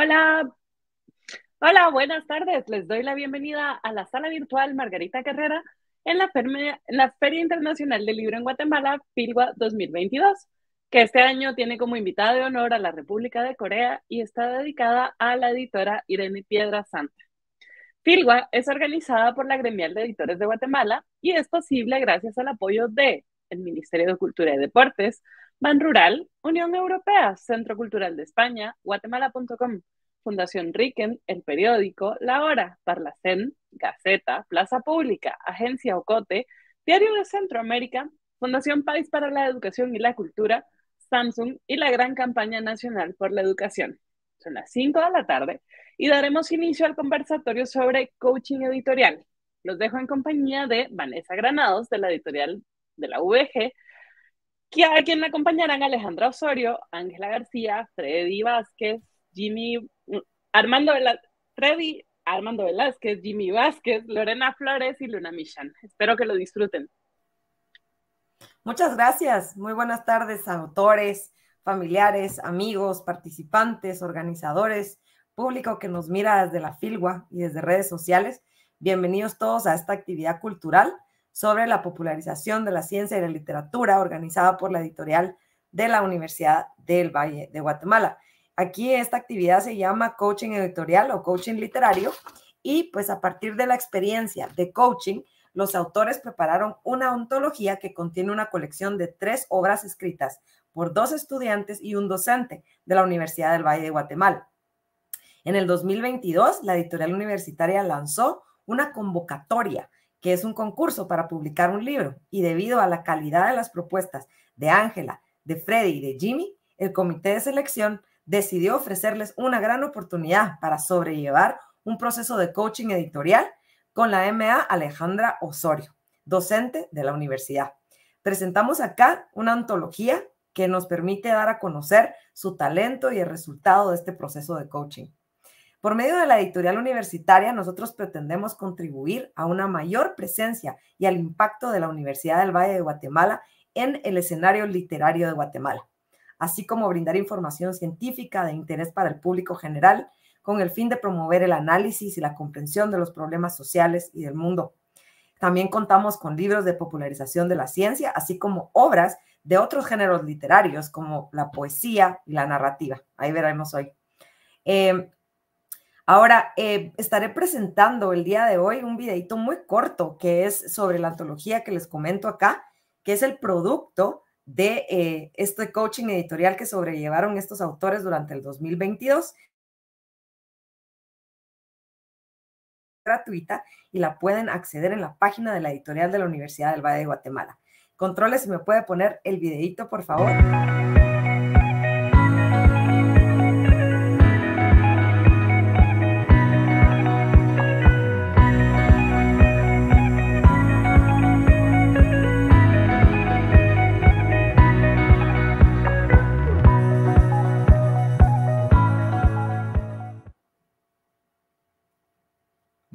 Hola, hola, buenas tardes. Les doy la bienvenida a la sala virtual Margarita Carrera en la, Feria, Internacional del Libro en Guatemala, FILWA 2022, que este año tiene como invitada de honor a la República de Corea y está dedicada a la editora Irene Piedra Santa. Filgua es organizada por la Gremial de Editores de Guatemala y es posible gracias al apoyo de el Ministerio de Cultura y Deportes, Ban Rural, Unión Europea, Centro Cultural de España, guatemala.com, Fundación Riken, El Periódico, La Hora, Parlacén, Gaceta, Plaza Pública, Agencia Ocote, Diario de Centroamérica, Fundación País para la Educación y la Cultura, Samsung y la Gran Campaña Nacional por la Educación. Son las 5 de la tarde y daremos inicio al conversatorio sobre coaching editorial. Los dejo en compañía de Vanessa Granados de la editorial de la VG, a quien me acompañarán Alejandra Osorio, Ángela García, Freddy Vázquez, Jimmy, Armando Velázquez, Armando Velázquez, Jimmy Vázquez, Lorena Flores y Luna Michan. Espero que lo disfruten. Muchas gracias. Muy buenas tardes, autores, familiares, amigos, participantes, organizadores, público que nos mira desde la Filgua y desde redes sociales. Bienvenidos todos a esta actividad cultural sobre la popularización de la ciencia y la literatura organizada por la editorial de la Universidad del Valle de Guatemala. Aquí esta actividad se llama coaching editorial o coaching literario y pues a partir de la experiencia de coaching, los autores prepararon una ontología que contiene una colección de tres obras escritas por dos estudiantes y un docente de la Universidad del Valle de Guatemala. En el 2022, la editorial universitaria lanzó una convocatoria que es un concurso para publicar un libro, y debido a la calidad de las propuestas de Ángela, de Freddy y de Jimmy, el comité de selección decidió ofrecerles una gran oportunidad para sobrellevar un proceso de coaching editorial con la MA Alejandra Osorio, docente de la universidad. Presentamos acá una antología que nos permite dar a conocer su talento y el resultado de este proceso de coaching. Por medio de la editorial universitaria, nosotros pretendemos contribuir a una mayor presencia y al impacto de la Universidad del Valle de Guatemala en el escenario literario de Guatemala, así como brindar información científica de interés para el público general con el fin de promover el análisis y la comprensión de los problemas sociales y del mundo. También contamos con libros de popularización de la ciencia, así como obras de otros géneros literarios como la poesía y la narrativa. Ahí veremos hoy. Eh, Ahora, eh, estaré presentando el día de hoy un videito muy corto que es sobre la antología que les comento acá, que es el producto de eh, este coaching editorial que sobrellevaron estos autores durante el 2022. gratuita y la pueden acceder en la página de la editorial de la Universidad del Valle de Guatemala. Controle si me puede poner el videito, por favor.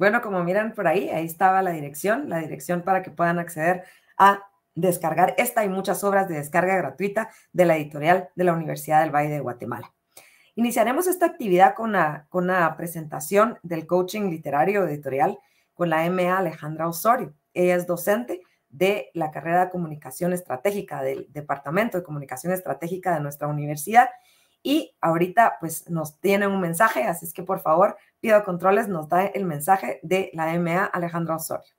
Bueno, como miran por ahí, ahí estaba la dirección, la dirección para que puedan acceder a descargar esta y muchas obras de descarga gratuita de la editorial de la Universidad del Valle de Guatemala. Iniciaremos esta actividad con una, con presentación del coaching literario editorial con la MA Alejandra Osorio. Ella es docente de la carrera de comunicación estratégica del Departamento de Comunicación Estratégica de nuestra universidad y ahorita pues nos tiene un mensaje, así es que por favor Pido Controles nos da el mensaje de la MA Alejandra Osorio.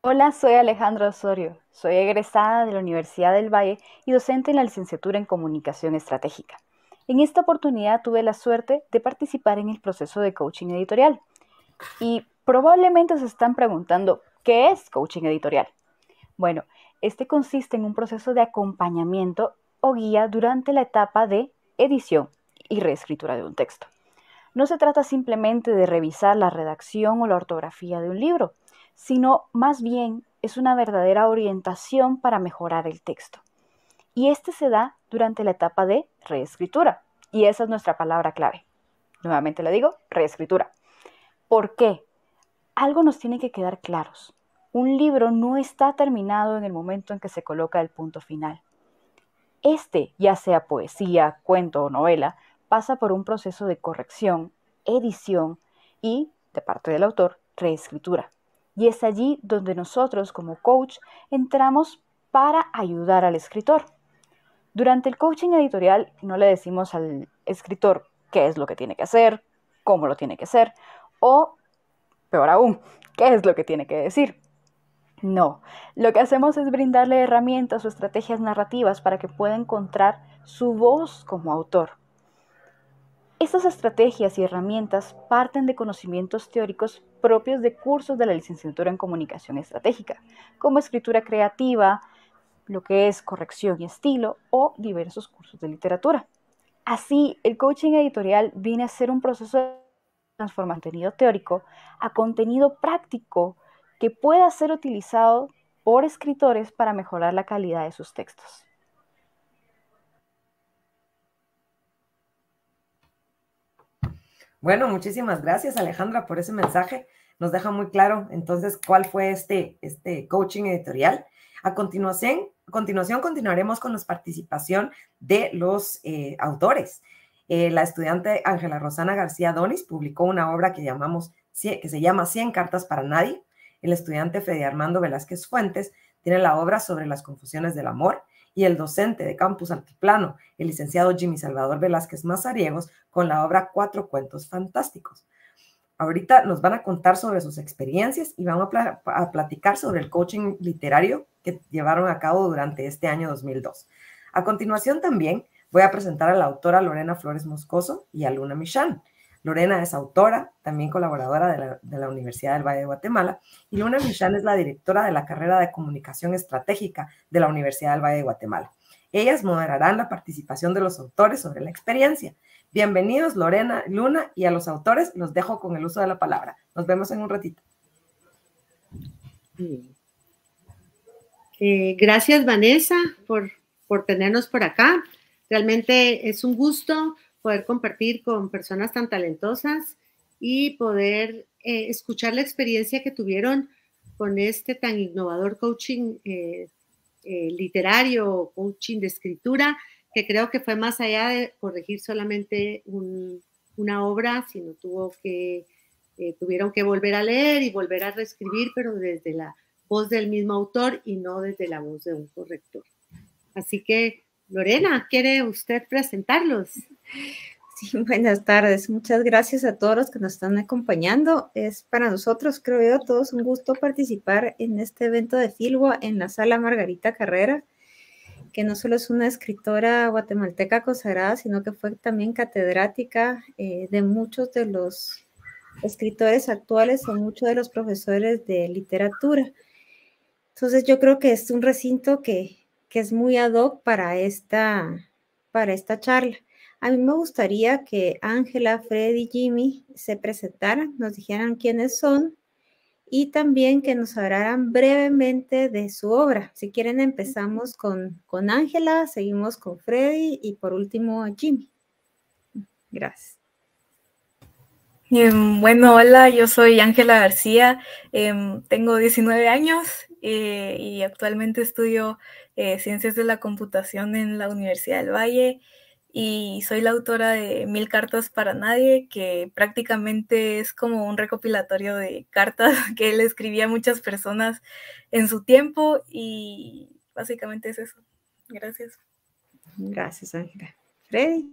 Hola, soy Alejandra Osorio. Soy egresada de la Universidad del Valle y docente en la licenciatura en Comunicación Estratégica. En esta oportunidad tuve la suerte de participar en el proceso de coaching editorial. Y probablemente se están preguntando, ¿qué es coaching editorial? Bueno, este consiste en un proceso de acompañamiento o guía durante la etapa de edición y reescritura de un texto. No se trata simplemente de revisar la redacción o la ortografía de un libro, sino más bien es una verdadera orientación para mejorar el texto. Y este se da durante la etapa de reescritura. Y esa es nuestra palabra clave. Nuevamente la digo, reescritura. ¿Por qué? Algo nos tiene que quedar claros. Un libro no está terminado en el momento en que se coloca el punto final. Este, ya sea poesía, cuento o novela, pasa por un proceso de corrección, edición y, de parte del autor, reescritura. Y es allí donde nosotros como coach entramos para ayudar al escritor. Durante el coaching editorial no le decimos al escritor qué es lo que tiene que hacer, cómo lo tiene que hacer o, peor aún, qué es lo que tiene que decir. No, lo que hacemos es brindarle herramientas o estrategias narrativas para que pueda encontrar su voz como autor. Estas estrategias y herramientas parten de conocimientos teóricos propios de cursos de la licenciatura en comunicación estratégica, como escritura creativa, lo que es corrección y estilo o diversos cursos de literatura. Así, el coaching editorial viene a ser un proceso de transformación de contenido teórico a contenido práctico que pueda ser utilizado por escritores para mejorar la calidad de sus textos. Bueno, muchísimas gracias Alejandra por ese mensaje. Nos deja muy claro entonces cuál fue este, este coaching editorial. A continuación, continuación continuaremos con la participación de los eh, autores. Eh, la estudiante Ángela Rosana García Donis publicó una obra que, llamamos, que se llama 100 cartas para nadie. El estudiante Fede Armando Velázquez Fuentes tiene la obra sobre las confusiones del amor y el docente de Campus Altiplano, el licenciado Jimmy Salvador Velázquez Mazariegos, con la obra Cuatro Cuentos Fantásticos. Ahorita nos van a contar sobre sus experiencias y vamos a, platicar sobre el coaching literario que llevaron a cabo durante este año 2002. A continuación también voy a presentar a la autora Lorena Flores Moscoso y a Luna Michan. Lorena es autora, también colaboradora de la, Universidad del Valle de Guatemala, y Luna Michan es la directora de la carrera de Comunicación Estratégica de la Universidad del Valle de Guatemala. Ellas moderarán la participación de los autores sobre la experiencia. Bienvenidos Lorena, Luna y a los autores los dejo con el uso de la palabra. Nos vemos en un ratito. Eh, gracias Vanessa por, por tenernos por acá. Realmente es un gusto poder compartir con personas tan talentosas y poder eh, escuchar la experiencia que tuvieron con este tan innovador coaching eh, eh, literario, coaching de escritura, que creo que fue más allá de corregir solamente una obra, sino tuvo que, tuvieron que volver a leer y volver a reescribir, pero desde la voz del mismo autor y no desde la voz de un corrector. Así que Lorena, ¿quiere usted presentarlos? Sí, buenas tardes. Muchas gracias a todos los que nos están acompañando. Es para nosotros, creo yo, todos un gusto participar en este evento de Filwa en la sala Margarita Carrera, que no solo es una escritora guatemalteca consagrada, sino que fue también catedrática eh, de muchos de los escritores actuales o muchos de los profesores de literatura. Entonces yo creo que es un recinto que que es muy ad hoc para esta, para esta charla. A mí me gustaría que Ángela, Freddy y Jimmy se presentaran, nos dijeran quiénes son y también que nos hablaran brevemente de su obra. Si quieren, empezamos con Ángela, seguimos con Freddy y por último a Jimmy. Gracias. Em, bueno, hola, yo soy Ángela García, em, tengo 19 años, eh, y actualmente estudio eh, Ciencias de la Computación en la Universidad del Valle y soy la autora de Mil Cartas para Nadie, que prácticamente es como un recopilatorio de cartas que él escribía a muchas personas en su tiempo y básicamente es eso. Gracias. Gracias, Ángela. Freddy.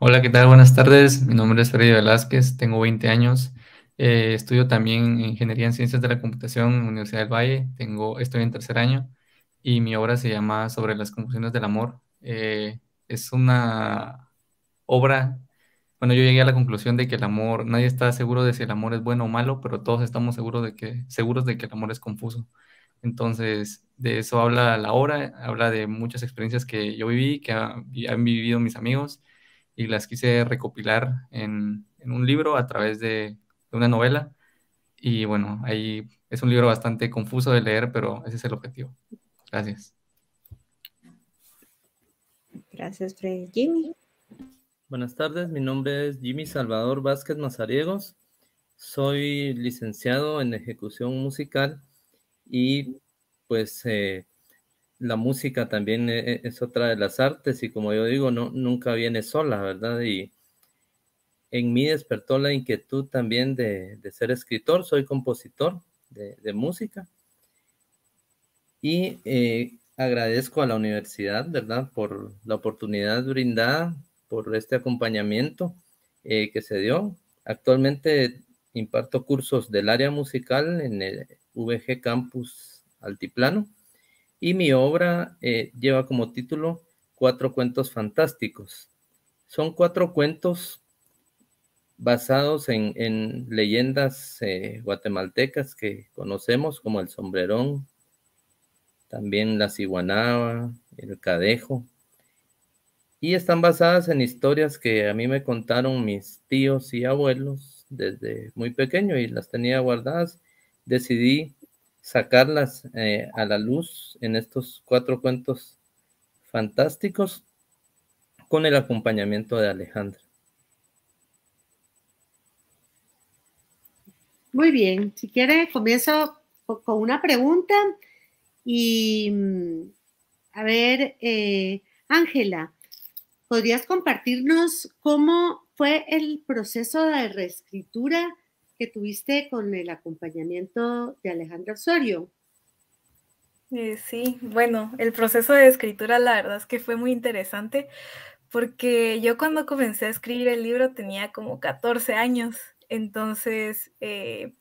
Hola, ¿qué tal? Buenas tardes. Mi nombre es Freddy Velázquez, tengo 20 años. Eh, estudio también Ingeniería en Ciencias de la Computación en la Universidad del Valle. Tengo, estoy en tercer año y mi obra se llama Sobre las conclusiones del amor. Eh, es una obra, bueno, yo llegué a la conclusión de que el amor, nadie está seguro de si el amor es bueno o malo, pero todos estamos seguros de que, seguros de que el amor es confuso. Entonces, de eso habla la obra, habla de muchas experiencias que yo viví, que han vivido mis amigos, y las quise recopilar en, un libro a través de una novela. Y bueno, ahí es un libro bastante confuso de leer, pero ese es el objetivo. Gracias. Gracias, Freddy. Jimmy. Buenas tardes, mi nombre es Jimmy Salvador Vázquez Mazariegos. Soy licenciado en ejecución musical y pues eh, la música también es, es otra de las artes y como yo digo, no, nunca viene sola, ¿verdad? Y en mí despertó la inquietud también de, ser escritor, soy compositor de, música y eh, agradezco a la universidad, ¿verdad?, por la oportunidad brindada, por este acompañamiento eh, que se dio. Actualmente imparto cursos del área musical en el VG Campus Altiplano y mi obra eh, lleva como título Cuatro Cuentos Fantásticos. Son cuatro cuentos basados en, leyendas eh, guatemaltecas que conocemos como el sombrerón, también la ciguanaba, el cadejo, y están basadas en historias que a mí me contaron mis tíos y abuelos desde muy pequeño y las tenía guardadas. Decidí sacarlas eh, a la luz en estos cuatro cuentos fantásticos con el acompañamiento de Alejandra. Muy bien, si quiere comienzo con una pregunta y mm, a ver, eh, Ángela, ¿podrías compartirnos cómo fue el proceso de reescritura que tuviste con el acompañamiento de Alejandro Osorio? Eh, sí, bueno, el proceso de escritura la verdad es que fue muy interesante porque yo cuando comencé a escribir el libro tenía como 14 años entonces, eh,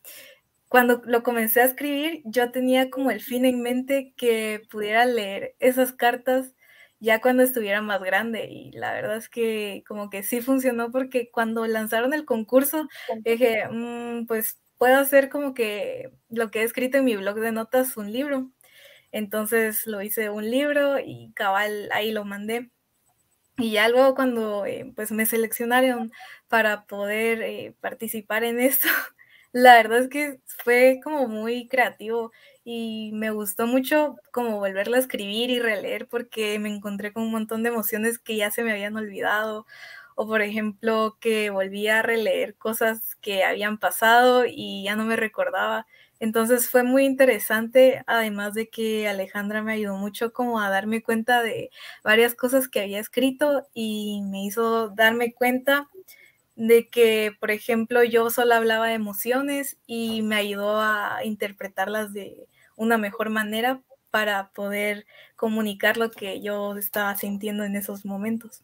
cuando lo comencé a escribir, yo tenía como el fin en mente que pudiera leer esas cartas ya cuando estuviera más grande. Y la verdad es que como que sí funcionó porque cuando lanzaron el concurso, dije, mm, pues puedo hacer como que lo que he escrito en mi blog de notas, un libro. Entonces lo hice un libro y cabal, ahí lo mandé. Y ya luego cuando eh, pues me seleccionaron para poder eh, participar en esto, la verdad es que fue como muy creativo y me gustó mucho como volverla a escribir y releer porque me encontré con un montón de emociones que ya se me habían olvidado o por ejemplo que volví a releer cosas que habían pasado y ya no me recordaba entonces fue muy interesante, además de que Alejandra me ayudó mucho como a darme cuenta de varias cosas que había escrito y me hizo darme cuenta de que, por ejemplo, yo solo hablaba de emociones y me ayudó a interpretarlas de una mejor manera para poder comunicar lo que yo estaba sintiendo en esos momentos.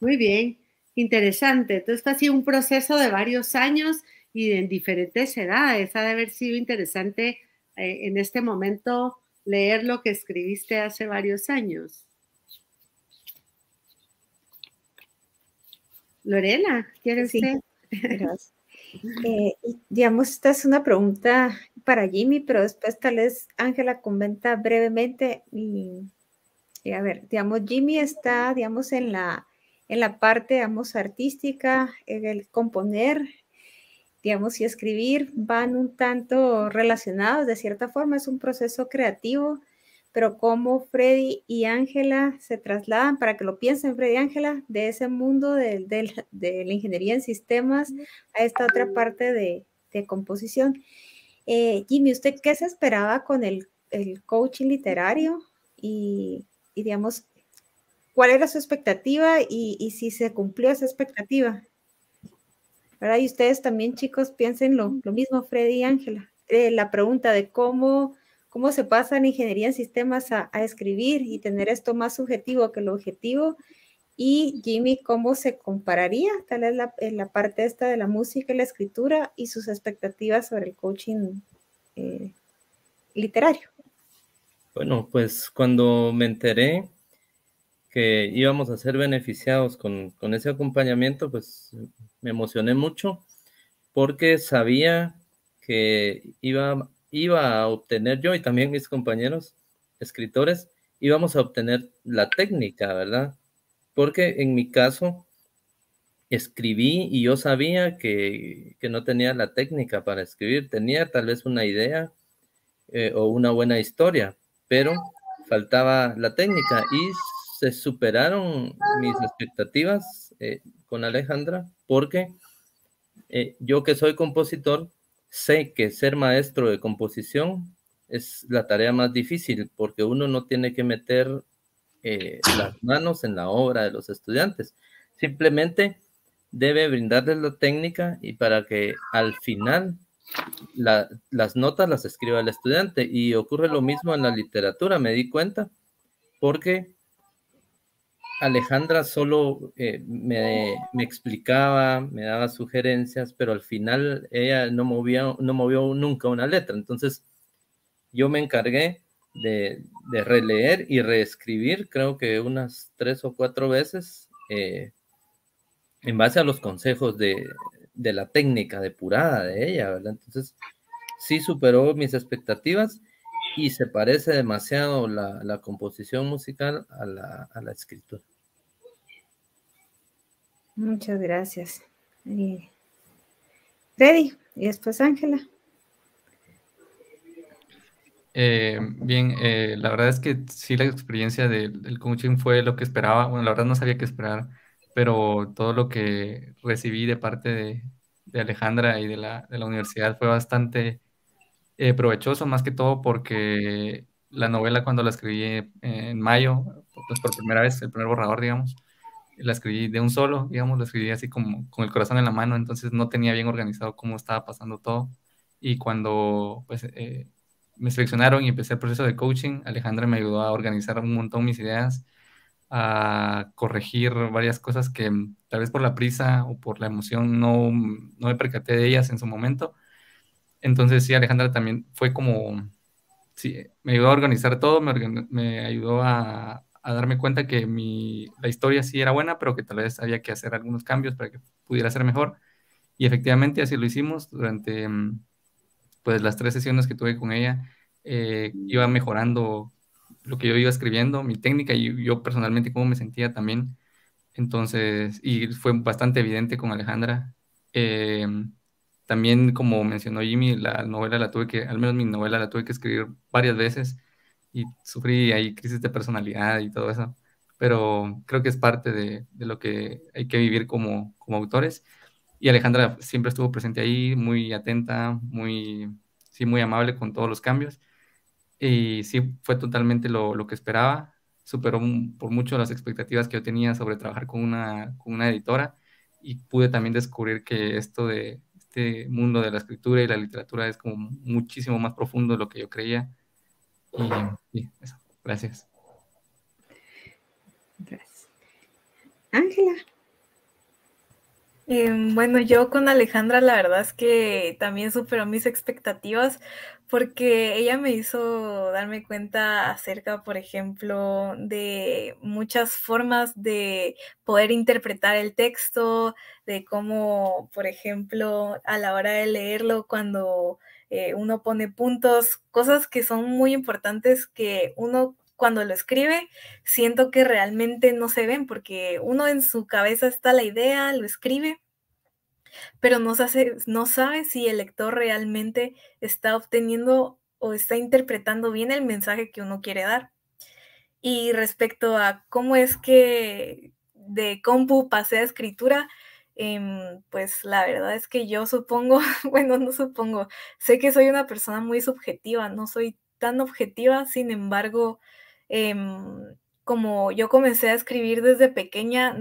Muy bien, interesante. Entonces, ha sido un proceso de varios años y en diferentes edades. Ha de haber sido interesante eh, en este momento leer lo que escribiste hace varios años. Lorena, ¿quieres sí, eh, digamos, esta es una pregunta para Jimmy, pero después tal vez Ángela comenta brevemente y, a ver, digamos, Jimmy está, digamos, en la, en la parte, digamos, artística, en el componer, digamos, y escribir van un tanto relacionados de cierta forma, es un proceso creativo, pero cómo Freddy y Ángela se trasladan, para que lo piensen Freddy y Ángela, de ese mundo de, la ingeniería en sistemas a esta otra parte de, composición. Eh, Jimmy, ¿usted qué se esperaba con el, coaching literario? Y, digamos, ¿cuál era su expectativa y, y si se cumplió esa expectativa? Y ustedes también, chicos, piensen lo, mismo, Freddy y Ángela. Eh, la pregunta de cómo, cómo se pasa en ingeniería en sistemas a, escribir y tener esto más subjetivo que lo objetivo. Y Jimmy, ¿cómo se compararía tal vez eh, la, parte esta de la música y la escritura y sus expectativas sobre el coaching eh, literario? Bueno, pues cuando me enteré que íbamos a ser beneficiados con, con ese acompañamiento, pues me emocioné mucho porque sabía que iba, iba a obtener yo y también mis compañeros escritores, íbamos a obtener la técnica, ¿verdad? Porque en mi caso escribí y yo sabía que, que no tenía la técnica para escribir, tenía tal vez una idea eh, o una buena historia, pero faltaba la técnica y se superaron mis expectativas eh, con Alejandra, porque eh, yo que soy compositor, sé que ser maestro de composición es la tarea más difícil, porque uno no tiene que meter eh, las manos en la obra de los estudiantes, simplemente debe brindarles la técnica y para que al final las notas las escriba el estudiante. Y ocurre lo mismo en la literatura, me di cuenta, porque Alejandra solo eh, me, explicaba, me daba sugerencias, pero al final ella no no movió nunca una letra. Entonces yo me encargué de, releer y reescribir, creo que unas tres o cuatro veces, eh, en base a los consejos de, la técnica depurada de ella, Entonces sí superó mis expectativas y se parece demasiado la, la composición musical a la, a la, escritura. Muchas gracias. Freddy, y después Ángela. Eh, bien, eh, la verdad es que sí, la experiencia del, coaching fue lo que esperaba. Bueno, la verdad no sabía qué esperar, pero todo lo que recibí de parte de, Alejandra y de la universidad fue bastante eh, provechoso, más que todo porque la novela cuando la escribí en mayo, pues por primera vez, el primer borrador, digamos, la escribí de un solo, digamos, la escribí así como con el corazón en la mano, entonces no tenía bien organizado cómo estaba pasando todo. Y cuando pues, eh, me seleccionaron y empecé el proceso de coaching, Alejandra me ayudó a organizar un montón mis ideas, a corregir varias cosas que mm, tal vez por la prisa o por la emoción no, no me percaté de ellas en su momento entonces, sí, Alejandra también fue como, sí, me ayudó a organizar todo, me, ayudó a, darme cuenta que mi, la historia sí era buena, pero que tal vez había que hacer algunos cambios para que pudiera ser mejor. Y efectivamente así lo hicimos durante pues las tres sesiones que tuve con ella. Eh, mm. iba mejorando lo que yo iba escribiendo, mi técnica y yo personalmente cómo me sentía también. Entonces, y fue bastante evidente con Alejandra. Eh, también, como mencionó Jimmy, la novela la tuve que, al menos mi novela la tuve que escribir varias veces y sufrí ahí crisis de personalidad y todo eso, pero creo que es parte de, de lo que hay que vivir como, como autores. Y Alejandra siempre estuvo presente ahí, muy atenta, muy, sí, muy amable con todos los cambios. Y sí, fue totalmente lo, lo que esperaba. Superó por mucho las expectativas que yo tenía sobre trabajar con una, con una editora y pude también descubrir que esto de, este mundo de la escritura y la literatura es como muchísimo más profundo de lo que yo creía. Y, eso. Gracias. Gracias. Ángela. Em, bueno, yo con Alejandra la verdad es que también superó mis expectativas porque ella me hizo darme cuenta acerca, por ejemplo, de muchas formas de poder interpretar el texto, de cómo, por ejemplo, a la hora de leerlo, cuando eh, uno pone puntos, cosas que son muy importantes que uno cuando lo escribe, siento que realmente no se ven porque uno en su cabeza está la idea, lo escribe, pero no sabe, no si el lector realmente está obteniendo o está interpretando bien el mensaje que uno quiere dar. Y respecto a cómo es que de compu pasé a escritura, em, pues la verdad es que yo supongo, bueno, no supongo, sé que soy una persona muy subjetiva, no soy tan objetiva, sin embargo, em, como yo comencé a escribir desde pequeña,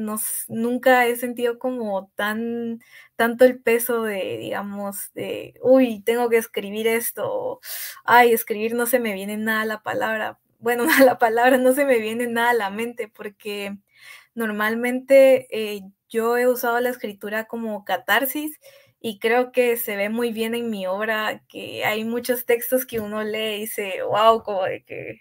nunca he sentido como tan, tanto el peso de, digamos, de, uy, tengo que escribir esto, ay, escribir no se me viene nada a la palabra, bueno, a la palabra no se me viene nada a la mente, porque normalmente eh, yo he usado la escritura como catarsis y creo que se ve muy bien en mi obra, que hay muchos textos que uno lee y dice, wow, como de que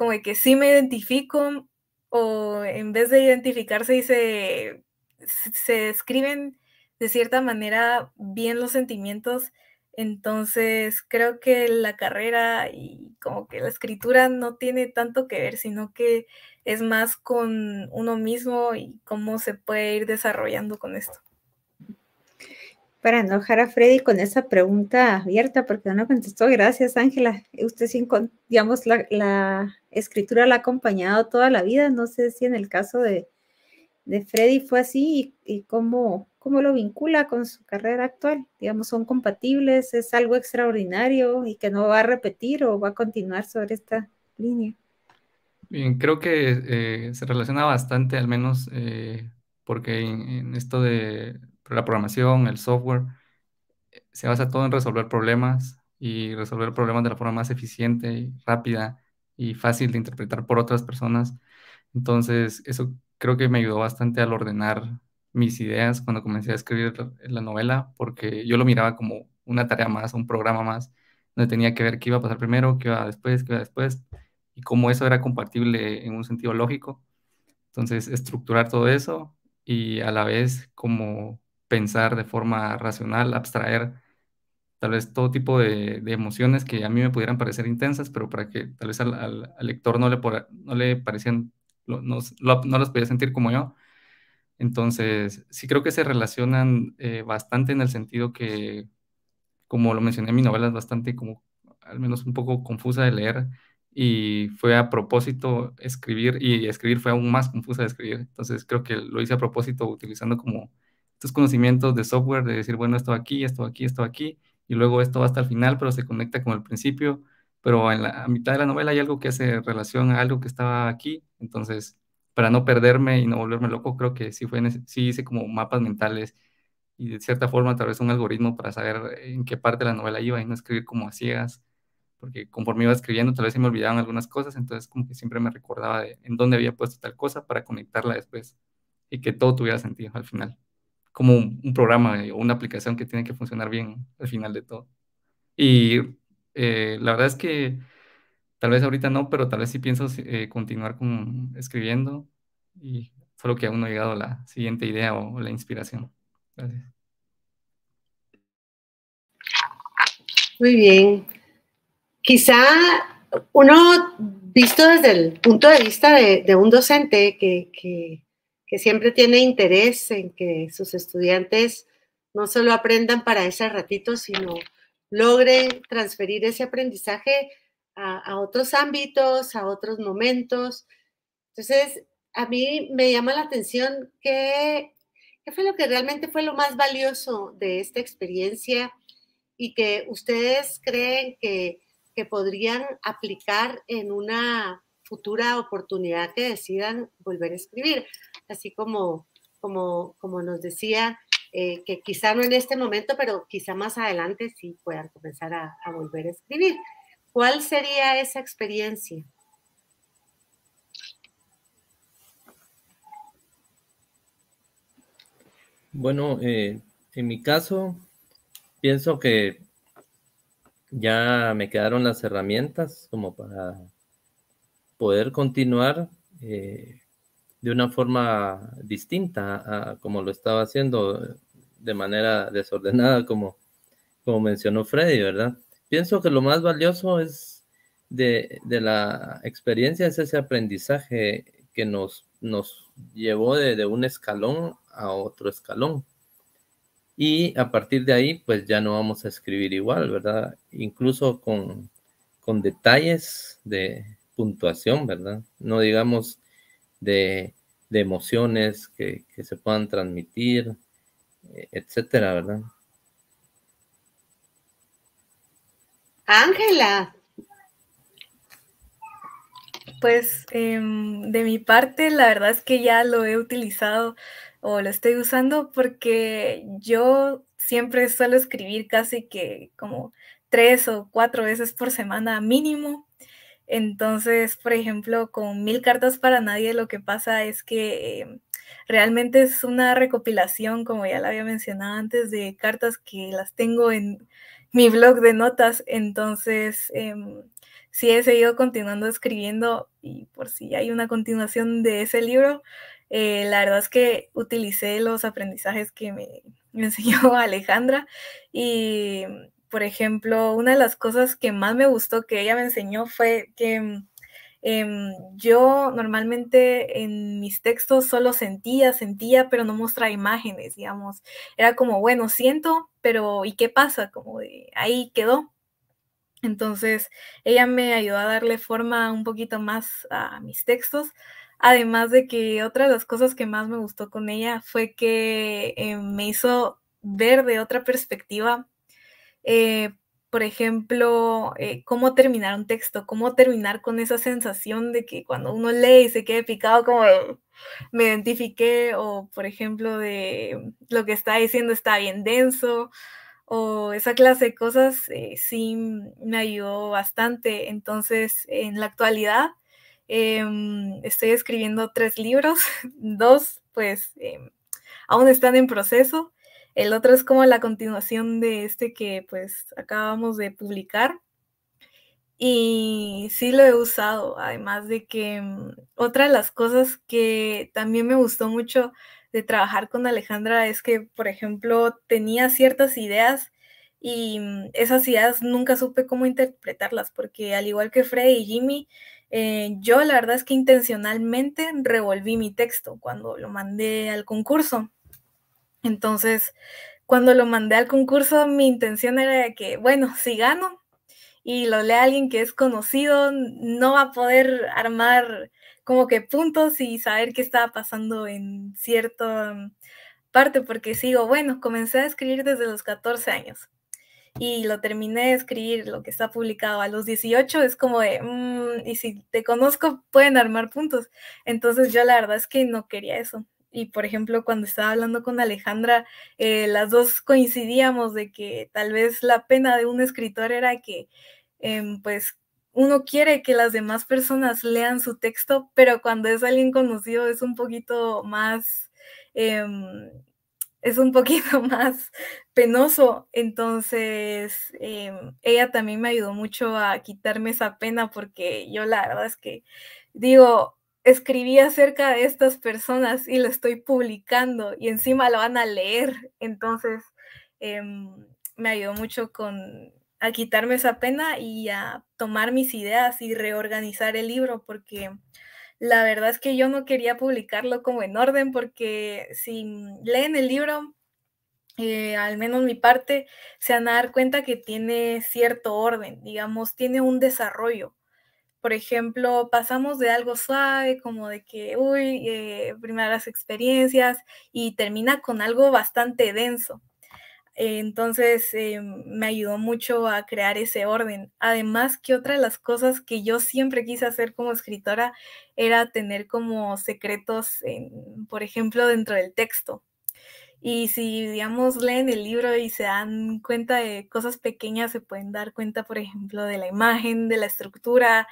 como que sí me identifico o en vez de identificarse y se, se de cierta manera bien los sentimientos. Entonces creo que la carrera y como que la escritura no tiene tanto que ver, sino que es más con uno mismo y cómo se puede ir desarrollando con esto para enojar a Freddy con esa pregunta abierta, porque no contestó. Gracias, Ángela. Usted, sí digamos, la, escritura la ha acompañado toda la vida. No sé si en el caso de, Freddy fue así y, cómo, lo vincula con su carrera actual. Digamos, son compatibles, es algo extraordinario y que no va a repetir o va a continuar sobre esta línea. Bien, creo que eh, se relaciona bastante, al menos eh, porque en esto de la programación, el software, se basa todo en resolver problemas y resolver problemas de la forma más eficiente, rápida y fácil de interpretar por otras personas. Entonces, eso creo que me ayudó bastante al ordenar mis ideas cuando comencé a escribir la novela, porque yo lo miraba como una tarea más, un programa más, donde tenía que ver qué iba a pasar primero, qué iba después, qué iba después, y cómo eso era compatible en un sentido lógico. Entonces, estructurar todo eso y a la vez como pensar de forma racional, abstraer tal vez todo tipo de, emociones que a mí me pudieran parecer intensas, pero para que tal vez al, lector no le, no le parecían, no, no, las podía sentir como yo. Entonces, sí creo que se relacionan eh, bastante en el sentido que, como lo mencioné, mi novela es bastante como, al menos un poco confusa de leer y fue a propósito escribir y escribir fue aún más confusa de escribir. Entonces, creo que lo hice a propósito utilizando como estos conocimientos de software, de decir, bueno, esto aquí, esto aquí, esto aquí, y luego esto va hasta el final, pero se conecta con el principio, pero en la a mitad de la novela hay algo que hace relación a algo que estaba aquí, entonces, para no perderme y no volverme loco, creo que sí, fue, sí hice como mapas mentales y de cierta forma tal vez un algoritmo para saber en qué parte de la novela iba y no escribir como a ciegas, porque conforme iba escribiendo tal vez se me olvidaban algunas cosas, entonces como que siempre me recordaba en dónde había puesto tal cosa para conectarla después y que todo tuviera sentido al final como un, programa o una aplicación que tiene que funcionar bien al final de todo. Y eh, la verdad es que tal vez ahorita no, pero tal vez sí pienso eh, continuar con, escribiendo y solo que aún no ha llegado la siguiente idea o, la inspiración. Muy bien. Quizá uno, visto desde el punto de vista de, un docente que, que siempre tiene interés en que sus estudiantes no solo aprendan para ese ratito, sino logren transferir ese aprendizaje a, otros ámbitos, a otros momentos. Entonces, a mí me llama la atención qué, fue lo que realmente fue lo más valioso de esta experiencia y que ustedes creen que, que podrían aplicar en una futura oportunidad que decidan volver a escribir así como, como, como nos decía, eh, que quizá no en este momento, pero quizá más adelante sí puedan comenzar a, volver a escribir. ¿Cuál sería esa experiencia? Bueno, eh, en mi caso, pienso que ya me quedaron las herramientas como para poder continuar eh, de una forma distinta a como lo estaba haciendo de manera desordenada, como, como mencionó Freddy, ¿verdad? Pienso que lo más valioso es de, la experiencia, es ese aprendizaje que nos, nos llevó de, un escalón a otro escalón. Y a partir de ahí, pues ya no vamos a escribir igual, ¿verdad? Incluso con detalles de puntuación, ¿verdad? No digamos de, emociones que, se puedan transmitir, eh, etcétera, ¿verdad? Ángela. Pues em, de mi parte, la verdad es que ya lo he utilizado o lo estoy usando porque yo siempre suelo escribir casi que como tres o cuatro veces por semana mínimo entonces, por ejemplo, con Mil Cartas para Nadie lo que pasa es que em, realmente es una recopilación, como ya la había mencionado antes, de cartas que las tengo en mi blog de notas. Entonces, em, sí he seguido continuando escribiendo y por si hay una continuación de ese libro, eh, la verdad es que utilicé los aprendizajes que me enseñó Alejandra y por ejemplo, una de las cosas que más me gustó que ella me enseñó fue que mm, em, yo normalmente en mis textos solo sentía, sentía, pero no mostraba imágenes, digamos. Era como, bueno, siento, pero ¿y qué pasa? Como ahí quedó. Entonces, ella me ayudó a darle forma un poquito más a mis textos. Además de que otra de las cosas que más me gustó con ella fue que em, me hizo ver de otra perspectiva eh, por ejemplo, eh, cómo terminar un texto, cómo terminar con esa sensación de que cuando uno lee y se quede picado como me identifiqué o, por ejemplo, de lo que está diciendo está bien denso o esa clase de cosas eh, sí me ayudó bastante. Entonces, en la actualidad em, estoy escribiendo tres libros, dos pues em, aún están en proceso el otro es como la continuación de este que pues acabamos de publicar. Y sí lo he usado, además de que mm, otra de las cosas que también me gustó mucho de trabajar con Alejandra es que, por ejemplo, tenía ciertas ideas y mm, esas ideas nunca supe cómo interpretarlas, porque al igual que Freddy y Jimmy, eh, yo la verdad es que intencionalmente revolví mi texto cuando lo mandé al concurso. Entonces, cuando lo mandé al concurso, mi intención era que, bueno, si gano y lo lee alguien que es conocido, no va a poder armar como que puntos y saber qué estaba pasando en cierta parte, porque sigo, bueno, comencé a escribir desde los 14 años y lo terminé de escribir, lo que está publicado a los 18, es como de, mm, y si te conozco, pueden armar puntos. Entonces yo la verdad es que no quería eso y por ejemplo cuando estaba hablando con Alejandra, eh, las dos coincidíamos de que tal vez la pena de un escritor era que em, pues uno quiere que las demás personas lean su texto, pero cuando es alguien conocido es un poquito más, em, es un poquito más penoso. Entonces, em, ella también me ayudó mucho a quitarme esa pena porque yo la verdad es que digo, escribí acerca de estas personas y lo estoy publicando y encima lo van a leer. Entonces, em, me ayudó mucho con a quitarme esa pena y a tomar mis ideas y reorganizar el libro porque la verdad es que yo no quería publicarlo como en orden porque si leen el libro, eh, al menos mi parte, se van a dar cuenta que tiene cierto orden, digamos, tiene un desarrollo por ejemplo, pasamos de algo suave, como de que, uy, eh, primeras experiencias, y termina con algo bastante denso. entonces, eh, me ayudó mucho a crear ese orden. Además, que otra de las cosas que yo siempre quise hacer como escritora era tener como secretos, por ejemplo, dentro del texto. Y si, digamos, leen el libro y se dan cuenta de cosas pequeñas, se pueden dar cuenta, por ejemplo, de la imagen, de la estructura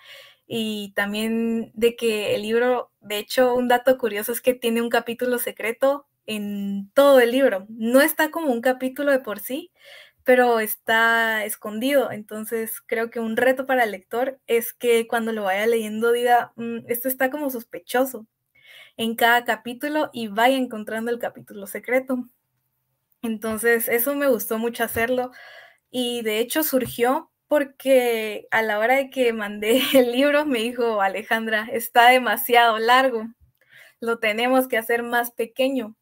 y también de que el libro, de hecho, un dato curioso es que tiene un capítulo secreto en todo el libro. No está como un capítulo de por sí, pero está escondido. Entonces creo que un reto para el lector es que cuando lo vaya leyendo diga, mm, esto está como sospechoso en cada capítulo y vaya encontrando el capítulo secreto. Entonces, eso me gustó mucho hacerlo y de hecho surgió porque a la hora de que mandé el libro me dijo Alejandra, está demasiado largo, lo tenemos que hacer más pequeño.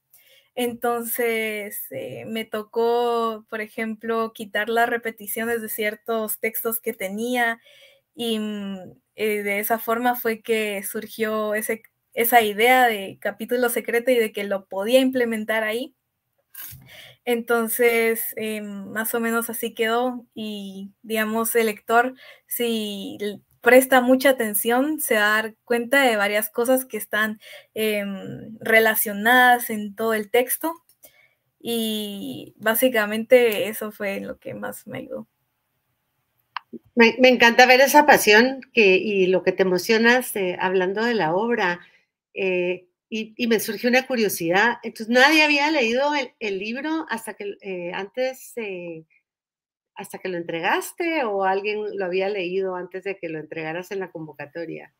Entonces eh, me tocó, por ejemplo, quitar las repeticiones de ciertos textos que tenía y mm, eh, de esa forma fue que surgió ese esa idea de capítulo secreto y de que lo podía implementar ahí. Entonces, eh, más o menos así quedó y, digamos, el lector, si presta mucha atención, se va a dar cuenta de varias cosas que están eh, relacionadas en todo el texto. Y básicamente eso fue lo que más me ayudó. Me, encanta ver esa pasión que, y lo que te emocionas eh, hablando de la obra. Eh, y, me surgió una curiosidad. Entonces, nadie había leído el, libro hasta que eh, antes, eh, hasta que lo entregaste o alguien lo había leído antes de que lo entregaras en la convocatoria.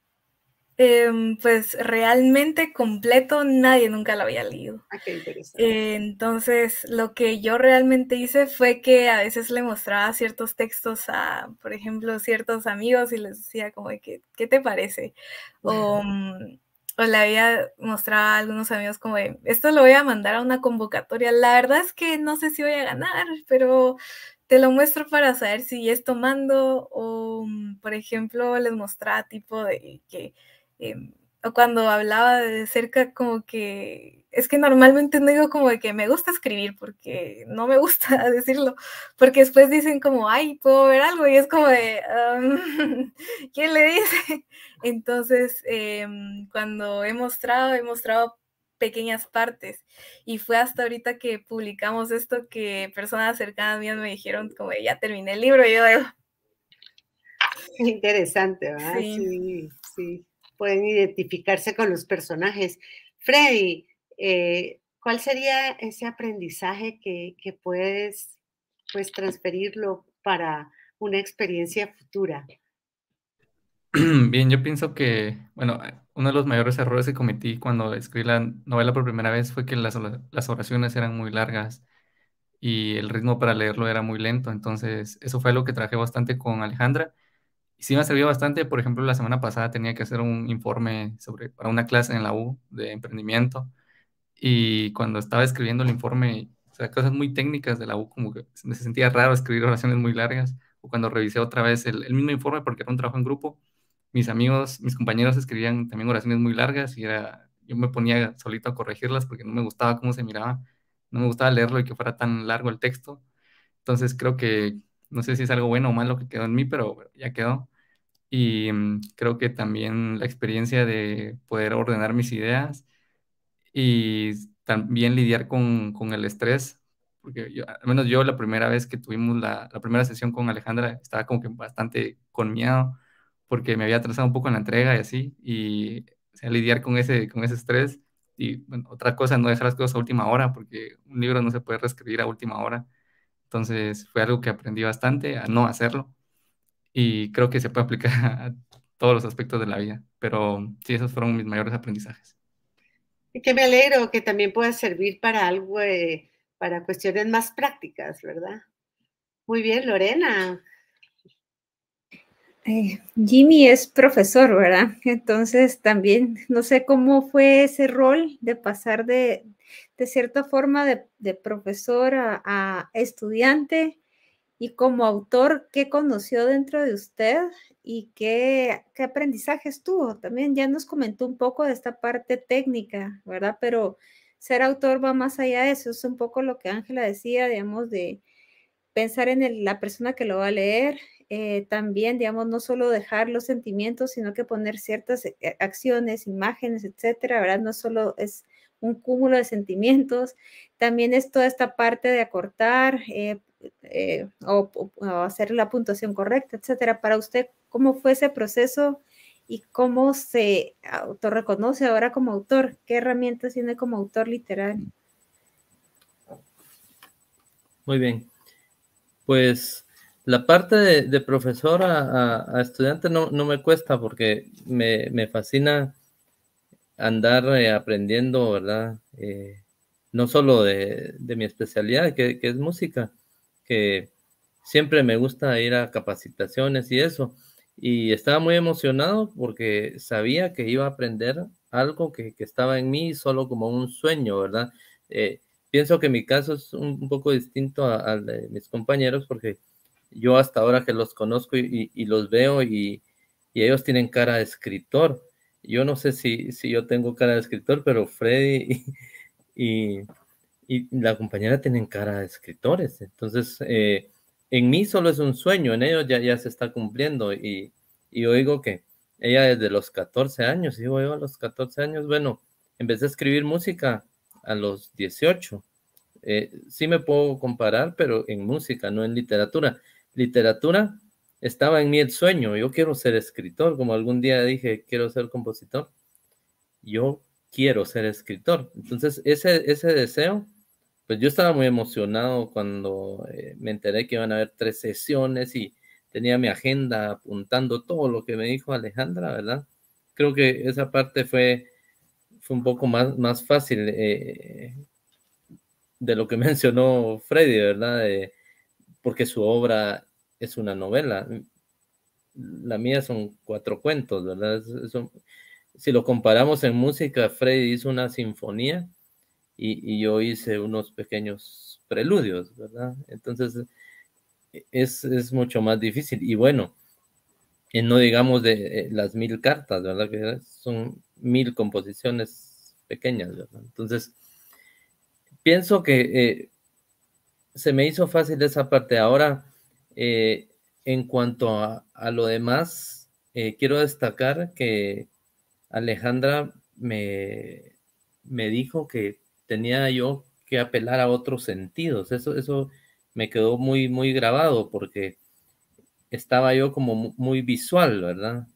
Em, pues realmente completo nadie nunca lo había leído. Ah, qué interesante. entonces, lo que yo realmente hice fue que a veces le mostraba ciertos textos a, por ejemplo, ciertos amigos y les decía como ¿qué te parece? O, mm, o le había mostrado a algunos amigos como de, esto lo voy a mandar a una convocatoria. La verdad es que no sé si voy a ganar, pero te lo muestro para saber si es tomando o, mm, por ejemplo, les mostraba tipo de que, em, o cuando hablaba de cerca como que, es que normalmente no digo como de que me gusta escribir porque no me gusta decirlo, porque después dicen como, ay, puedo ver algo y es como de, ah, ¿quién le dice? Entonces, em, cuando he mostrado, he mostrado pequeñas partes. Y fue hasta ahorita que publicamos esto que personas cercanas mías me dijeron como ya terminé el libro. yo digo... Interesante, ¿verdad? Sí. sí. Pueden identificarse con los personajes. Freddy, eh, ¿cuál sería ese aprendizaje que, que puedes pues, transferirlo para una experiencia futura? Bien, yo pienso que, bueno, uno de los mayores errores que cometí cuando escribí la novela por primera vez fue que las, las oraciones eran muy largas y el ritmo para leerlo era muy lento. Entonces, eso fue algo que traje bastante con Alejandra. Y sí me ha servido bastante. Por ejemplo, la semana pasada tenía que hacer un informe sobre, para una clase en la U de emprendimiento. Y cuando estaba escribiendo el informe, o sea, cosas muy técnicas de la U, como que me sentía raro escribir oraciones muy largas. O cuando revisé otra vez el, el mismo informe, porque era un trabajo en grupo, mis amigos, mis compañeros escribían también oraciones muy largas y era, yo me ponía solito a corregirlas porque no me gustaba cómo se miraba, no me gustaba leerlo y que fuera tan largo el texto. Entonces creo que, no sé si es algo bueno o malo que quedó en mí, pero, ya quedó. Y mm, creo que también la experiencia de poder ordenar mis ideas y también lidiar con, con el estrés, porque al menos yo la primera vez que tuvimos la, la primera sesión con Alejandra estaba como que bastante con miedo porque me había atrasado un poco en la entrega y así, y lidiar con ese, con ese estrés. Y bueno, otra cosa, no dejar las cosas a última hora, porque un libro no se puede reescribir a última hora. Entonces fue algo que aprendí bastante a no hacerlo y creo que se puede aplicar a todos los aspectos de la vida. Pero sí, esos fueron mis mayores aprendizajes. Y que me alegro que también pueda servir para algo, eh, para cuestiones más prácticas, ¿verdad? Muy bien, Lorena. Eh, Jimmy es profesor, ¿verdad? Entonces también no sé cómo fue ese rol de pasar de, cierta forma de, profesor a, estudiante y como autor, ¿qué conoció dentro de usted y qué, aprendizaje aprendizajes tuvo? También ya nos comentó un poco de esta parte técnica, ¿verdad? Pero ser autor va más allá de eso, es un poco lo que Ángela decía, digamos, de pensar en la persona que lo va a leer, eh, también, digamos, no solo dejar los sentimientos, sino que poner ciertas eh, eh, acciones, imágenes, etcétera, ¿verdad? No solo es un cúmulo de sentimientos, también es toda esta parte de acortar o, hacer la puntuación correcta, etcétera. Para usted, ¿cómo fue ese proceso y cómo se autorreconoce ahora como autor? ¿Qué herramientas tiene como autor literario? Muy bien. Pues la parte de, profesor a, estudiante no, no, me cuesta porque me, me fascina andar eh, aprendiendo, ¿verdad? Eh, no solo de, de mi especialidad, que, es música, que siempre me gusta ir a capacitaciones y eso. Y estaba muy emocionado porque sabía que iba a aprender algo que, estaba en mí solo como un sueño, ¿verdad? Eh, pienso que mi caso es un, un poco distinto al de mis compañeros porque yo hasta ahora que los conozco y, los veo y, ellos tienen cara de escritor. Yo no sé si, yo tengo cara de escritor, pero Freddy y, la compañera tienen cara de escritores. Entonces, eh, en mí solo es un sueño, en ellos ya, se está cumpliendo. Y, yo digo que ella desde los 14 años, digo yo a los 14 años, bueno, empecé a escribir música a los 18. Eh, sí me puedo comparar, pero en música, no en literatura literatura, estaba en mí el sueño. Yo quiero ser escritor, como algún día dije, quiero ser compositor. Yo quiero ser escritor. Entonces, ese, ese deseo, pues yo estaba muy emocionado cuando eh, me enteré que iban a haber tres sesiones y tenía mi agenda apuntando todo lo que me dijo Alejandra, ¿verdad? Creo que esa parte fue, fue un poco más, más fácil eh, de lo que mencionó Freddy, ¿verdad? porque su obra es una novela. La mía son cuatro cuentos, ¿verdad? si lo comparamos en música, Freddy hizo una sinfonía y, yo hice unos pequeños preludios, ¿verdad? Entonces, e, es, mucho más difícil. Y bueno, no digamos de eh, las mil cartas, ¿verdad? Que son mil composiciones pequeñas, ¿verdad? Entonces, pienso que eh, se me hizo fácil esa parte. Ahora, eh, en cuanto a, lo demás, eh, quiero destacar que Alejandra me, me dijo que tenía yo que apelar a otros sentidos. Eso, eso me quedó muy, muy grabado porque estaba yo como muy visual, ¿verdad?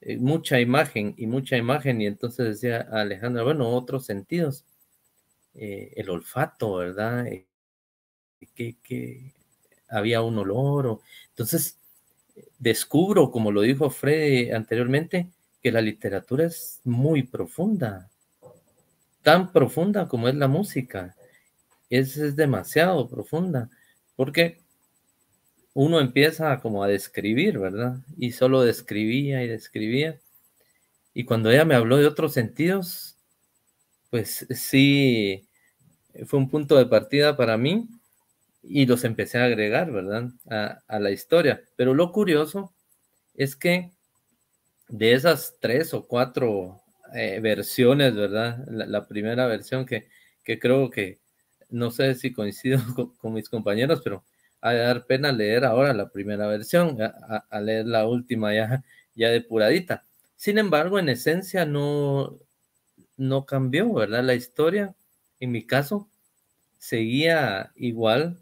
Eh, mucha imagen y mucha imagen. Y entonces decía Alejandra, bueno, otros sentidos. el olfato, ¿verdad? que, había un olor. Entonces, descubro, como lo dijo Freddy anteriormente, que la literatura es muy profunda, tan profunda como es la música. Es, es demasiado profunda, porque uno empieza como a describir, ¿verdad? Y solo describía y describía. Y cuando ella me habló de otros sentidos, pues sí, fue un punto de partida para mí y los empecé a agregar, ¿verdad? A, la historia. Pero lo curioso es que de esas tres o cuatro eh, versiones, ¿verdad? La, primera versión que, creo que, no sé si coincido con, mis compañeros, pero a dar pena leer ahora la primera versión, a, leer la última ya, ya depuradita. Sin embargo, en esencia no, no cambió, ¿verdad? La historia, en mi caso, seguía igual,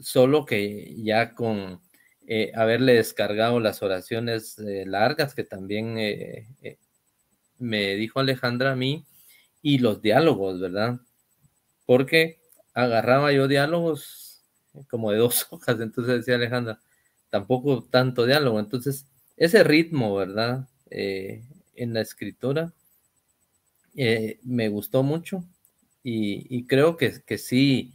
solo que ya con eh, haberle descargado las oraciones eh, largas que también eh, me dijo Alejandra a mí y los diálogos, ¿verdad? Porque agarraba yo diálogos como de dos hojas, entonces decía Alejandra, tampoco tanto diálogo, entonces ese ritmo, ¿verdad? en la escritura me gustó mucho y, creo que, que sí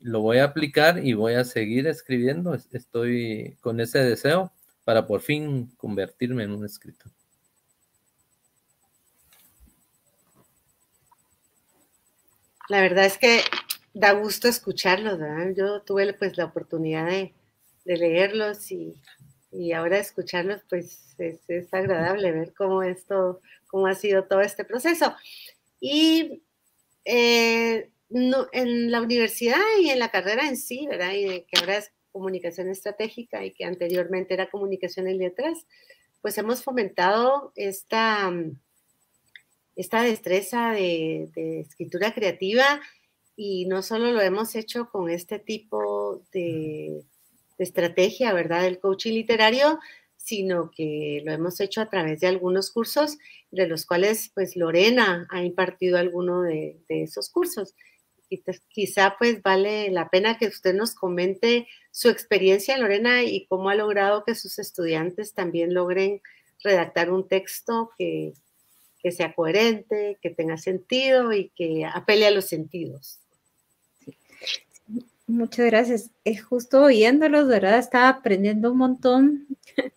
lo voy a aplicar y voy a seguir escribiendo. Estoy con ese deseo para por fin convertirme en un escritor. La verdad es que da gusto escucharlos, ¿verdad? Yo tuve pues la oportunidad de, leerlos y, y, ahora escucharlos pues es, es, agradable ver cómo esto, cómo ha sido todo este proceso. Y eh, en la universidad y en la carrera en sí, ¿verdad? Y que ahora es comunicación estratégica y que anteriormente era comunicación en letras, pues hemos fomentado esta, mm, esta destreza de, escritura creativa y no solo lo hemos hecho con este tipo de, estrategia, ¿verdad? Del coaching literario, sino que lo hemos hecho a través de algunos cursos, de los cuales pues Lorena ha impartido alguno de esos cursos quizá pues vale la pena que usted nos comente su experiencia, Lorena, y cómo ha logrado que sus estudiantes también logren redactar un texto que, que sea coherente, que tenga sentido y que apele a los sentidos. Muchas gracias. Es justo oyéndolos, verdad, estaba aprendiendo un montón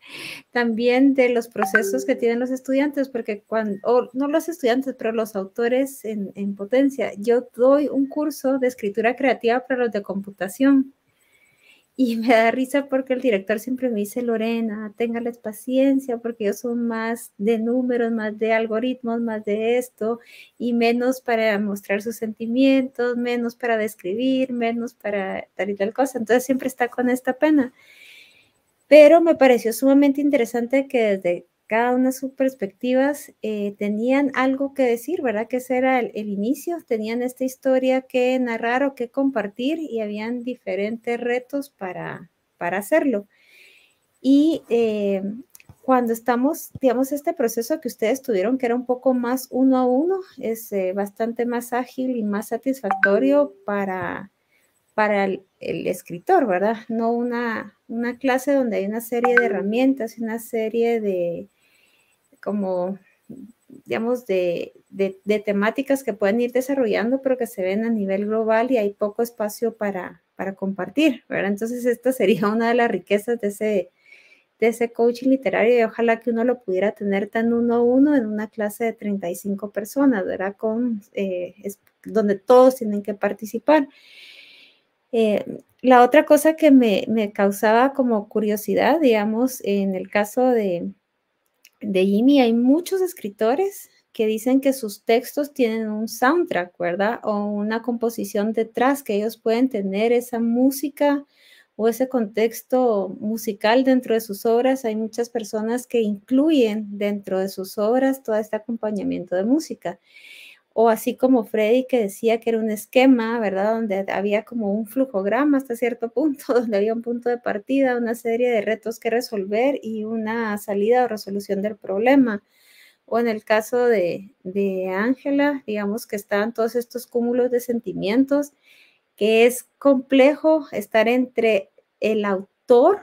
también de los procesos que tienen los estudiantes, porque cuando, no los estudiantes, pero los autores en potencia. Yo doy un curso de escritura creativa para los de computación y me da risa porque el director siempre me dice, Lorena, téngales paciencia porque yo soy más de números, más de algoritmos, más de esto, y menos para mostrar sus sentimientos, menos para describir, menos para tal y tal cosa. Entonces siempre está con esta pena. Pero me pareció sumamente interesante que desde cada una de sus perspectivas eh, tenían algo que decir, ¿verdad? Que ese era el, el, inicio, tenían esta historia que narrar o que compartir y habían diferentes retos para, para hacerlo. Y eh, cuando estamos, digamos, este proceso que ustedes tuvieron, que era un poco más uno a uno, es eh, bastante más ágil y más satisfactorio para, para el, escritor, ¿verdad? No una, una clase donde hay una serie de herramientas, una serie de, como, digamos, de, de, temáticas que pueden ir desarrollando, pero que se ven a nivel global y hay poco espacio para, para compartir, ¿verdad? Entonces, esta sería una de las riquezas de ese, de ese coaching literario y ojalá que uno lo pudiera tener tan uno a uno en una clase de 35 personas, ¿verdad? Con, eh, donde todos tienen que participar. Eh, la otra cosa que me, me, causaba como curiosidad, digamos, en el caso de, de Jimmy, hay muchos escritores que dicen que sus textos tienen un soundtrack, ¿verdad? O una composición detrás, que ellos pueden tener esa música o ese contexto musical dentro de sus obras. Hay muchas personas que incluyen dentro de sus obras todo este acompañamiento de música o así como Freddy que decía que era un esquema, ¿verdad? Donde había como un flujograma hasta cierto punto, donde había un punto de partida, una serie de retos que resolver y una salida o resolución del problema. O en el caso de Ángela, digamos que están todos estos cúmulos de sentimientos, que es complejo estar entre el autor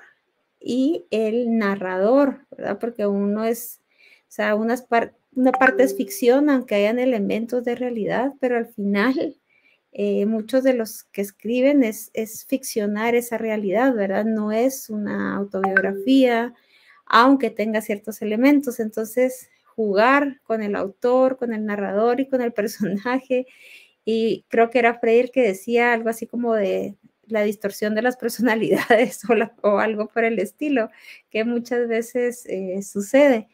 y el narrador, ¿verdad? Porque uno es, o sea, unas partes una parte es ficción, aunque hayan elementos de realidad, pero al final eh, muchos de los que escriben es, es, ficcionar esa realidad, ¿verdad? No es una autobiografía, aunque tenga ciertos elementos. Entonces, jugar con el autor, con el narrador y con el personaje. Y creo que era Freire que decía algo así como de la distorsión de las personalidades o, algo por el estilo, que muchas veces eh, sucede.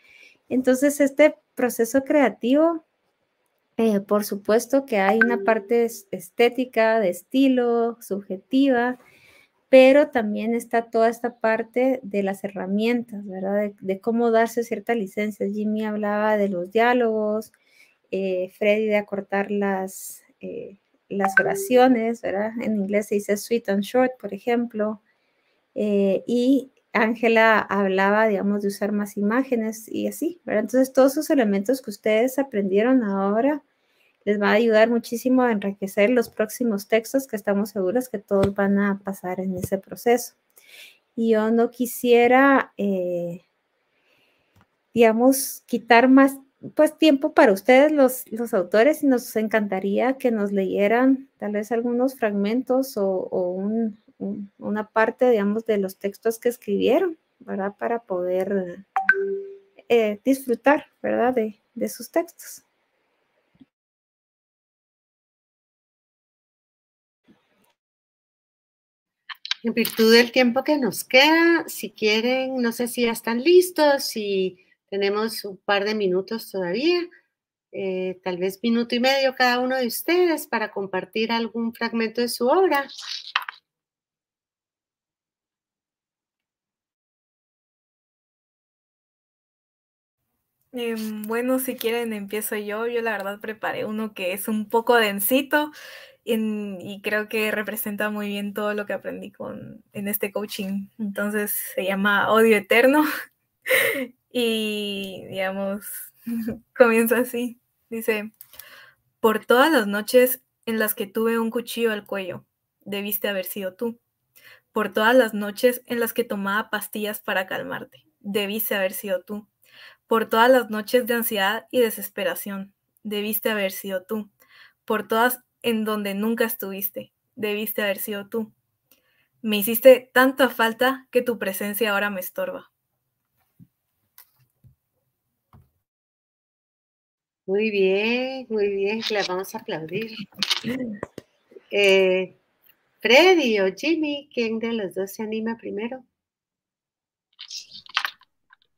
Entonces, este proceso creativo, eh, por supuesto que hay una parte estética, de estilo, subjetiva, pero también está toda esta parte de las herramientas, ¿verdad? De, cómo darse cierta licencia. Jimmy hablaba de los diálogos, eh, Freddy de acortar las, eh, las oraciones, ¿verdad? En inglés se dice sweet and short, por ejemplo. y Ángela hablaba, digamos, de usar más imágenes y así, ¿verdad? Entonces, todos esos elementos que ustedes aprendieron ahora les va a ayudar muchísimo a enriquecer los próximos textos que estamos seguros que todos van a pasar en ese proceso. Y yo no quisiera, eh, digamos, quitar más pues tiempo para ustedes los, los, autores y nos encantaría que nos leyeran tal vez algunos fragmentos o un una parte, digamos, de los textos que escribieron, ¿verdad? Para poder eh, disfrutar, ¿verdad? De, sus textos. En virtud del tiempo que nos queda, si quieren, no sé si ya están listos, si tenemos un par de minutos todavía, eh, tal vez minuto y medio cada uno de ustedes para compartir algún fragmento de su obra. Em, bueno, si quieren empiezo yo. Yo la verdad preparé uno que es un poco densito y creo que representa muy bien todo lo que aprendí con, en este coaching. Entonces se llama Odio Eterno y digamos, comienza así. Dice, por todas las noches en las que tuve un cuchillo al cuello, debiste haber sido tú. Por todas las noches en las que tomaba pastillas para calmarte, debiste haber sido tú por todas las noches de ansiedad y desesperación. Debiste haber sido tú, por todas en donde nunca estuviste. Debiste haber sido tú. Me hiciste tanta falta que tu presencia ahora me estorba. Muy bien, muy bien, la vamos a aplaudir. Eh, Freddy o Jimmy, ¿quién de los dos se anima primero?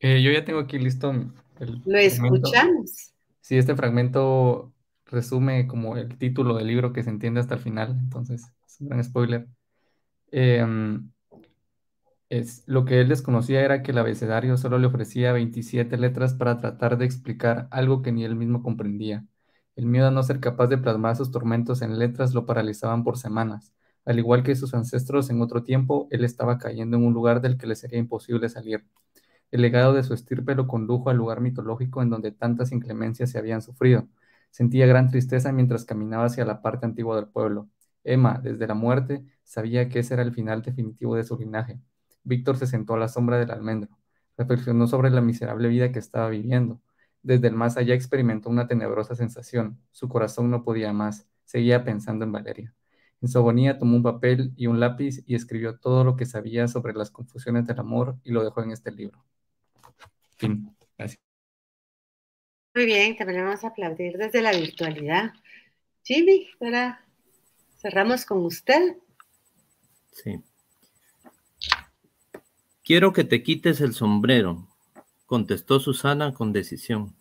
Eh, yo ya tengo aquí listo. El Lo escuchamos. Sí, este fragmento resume como el título del libro que se entiende hasta el final, entonces es un gran spoiler. Em, es, lo que él desconocía era que el abecedario solo le ofrecía 27 letras para tratar de explicar algo que ni él mismo comprendía. El miedo a no ser capaz de plasmar sus tormentos en letras lo paralizaban por semanas. Al igual que sus ancestros en otro tiempo, él estaba cayendo en un lugar del que le sería imposible salir. El legado de su estirpe lo condujo al lugar mitológico en donde tantas inclemencias se habían sufrido. Sentía gran tristeza mientras caminaba hacia la parte antigua del pueblo. Emma, desde la muerte, sabía que ese era el final definitivo de su linaje. Víctor se sentó a la sombra del almendro. Reflexionó sobre la miserable vida que estaba viviendo. Desde el más allá experimentó una tenebrosa sensación. Su corazón no podía más. Seguía pensando en Valeria. En su agonía tomó un papel y un lápiz y escribió todo lo que sabía sobre las confusiones del amor y lo dejó en este libro. Muy bien, también vamos a aplaudir desde la virtualidad. Jimmy, ahora cerramos con usted. Sí. Quiero que te quites el sombrero, contestó Susana con decisión.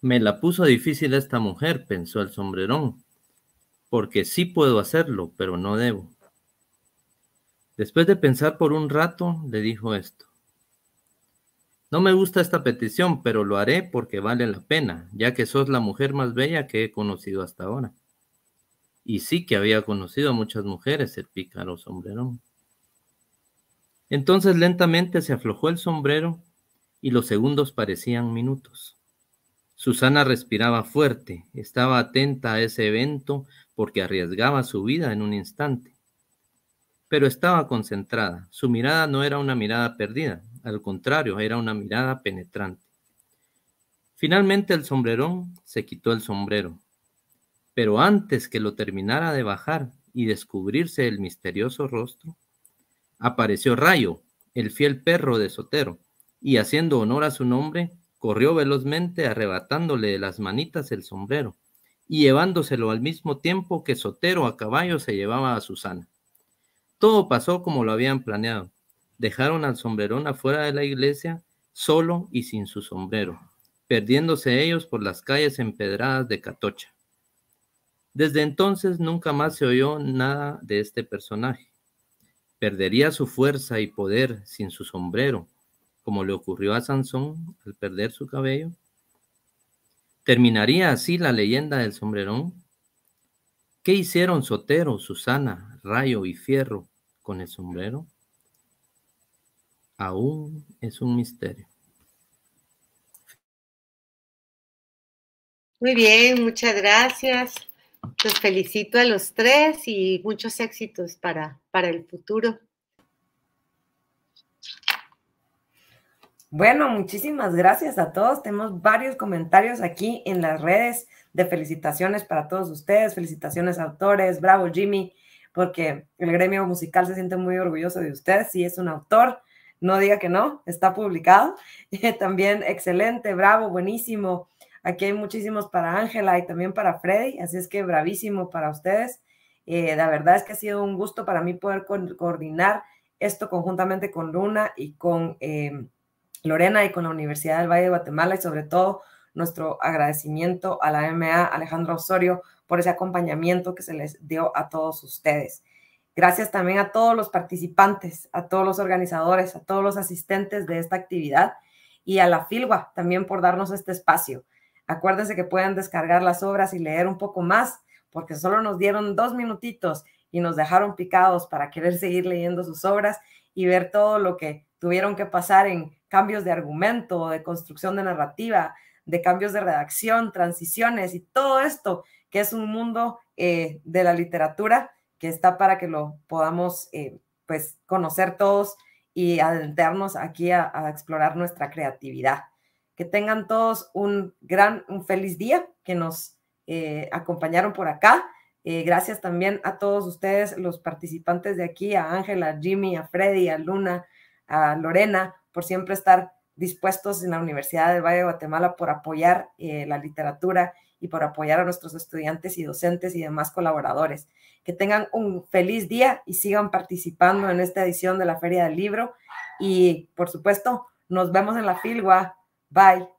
Me la puso difícil esta mujer, pensó el sombrerón, porque sí puedo hacerlo, pero no debo. Después de pensar por un rato, le dijo esto. No me gusta esta petición, pero lo haré porque vale la pena, ya que sos la mujer más bella que he conocido hasta ahora. Y sí que había conocido a muchas mujeres el pícaro sombrerón. Entonces lentamente se aflojó el sombrero y los segundos parecían minutos. Susana respiraba fuerte, estaba atenta a ese evento porque arriesgaba su vida en un instante. Pero estaba concentrada, su mirada no era una mirada perdida, al contrario, era una mirada penetrante. Finalmente el sombrerón se quitó el sombrero, pero antes que lo terminara de bajar y descubrirse el misterioso rostro, apareció Rayo, el fiel perro de Sotero, y haciendo honor a su nombre, corrió velozmente arrebatándole de las manitas el sombrero y llevándoselo al mismo tiempo que Sotero a caballo se llevaba a Susana. Todo pasó como lo habían planeado. Dejaron al sombrerón afuera de la iglesia, solo y sin su sombrero, perdiéndose ellos por las calles empedradas de Catocha. Desde entonces nunca más se oyó nada de este personaje. Perdería su fuerza y poder sin su sombrero, como le ocurrió a Sansón al perder su cabello. ¿Terminaría así la leyenda del sombrerón? ¿Qué hicieron Sotero, Susana, Rayo y Fierro con el sombrero? aún es un misterio. Muy bien, muchas gracias. Los felicito a los tres y muchos éxitos para, para el futuro. Bueno, muchísimas gracias a todos. Tenemos varios comentarios aquí en las redes de felicitaciones para todos ustedes. Felicitaciones autores. Bravo Jimmy, porque el gremio musical se siente muy orgulloso de ustedes. Si es un autor, no diga que no, está publicado. también excelente, bravo, buenísimo. Aquí hay muchísimos para Ángela y también para Freddy, así es que bravísimo para ustedes. Eh, la verdad es que ha sido un gusto para mí poder coordinar esto conjuntamente con Luna y con em, Lorena y con la Universidad del Valle de Guatemala y sobre todo nuestro agradecimiento a la MA Alejandro Osorio por ese acompañamiento que se les dio a todos ustedes. Gracias también a todos los participantes, a todos los organizadores, a todos los asistentes de esta actividad y a la Filgua también por darnos este espacio. Acuérdense que pueden descargar las obras y leer un poco más, porque solo nos dieron dos minutitos y nos dejaron picados para querer seguir leyendo sus obras y ver todo lo que tuvieron que pasar en cambios de argumento, de construcción de narrativa, de cambios de redacción, transiciones y todo esto que es un mundo eh, de la literatura que está para que lo podamos eh, pues conocer todos y adentrarnos aquí a, explorar nuestra creatividad. Que tengan todos un gran, un feliz día, que nos eh, acompañaron por acá. Eh, gracias también a todos ustedes, los participantes de aquí, a Ángela, Jimmy, a Freddy, a Luna, a Lorena, por siempre estar dispuestos en la Universidad del Valle de Guatemala por apoyar la literatura y por apoyar a nuestros estudiantes y docentes y demás colaboradores. Que tengan un feliz día y sigan participando en esta edición de la Feria del Libro. Y por supuesto, nos vemos en la Filgua. Bye.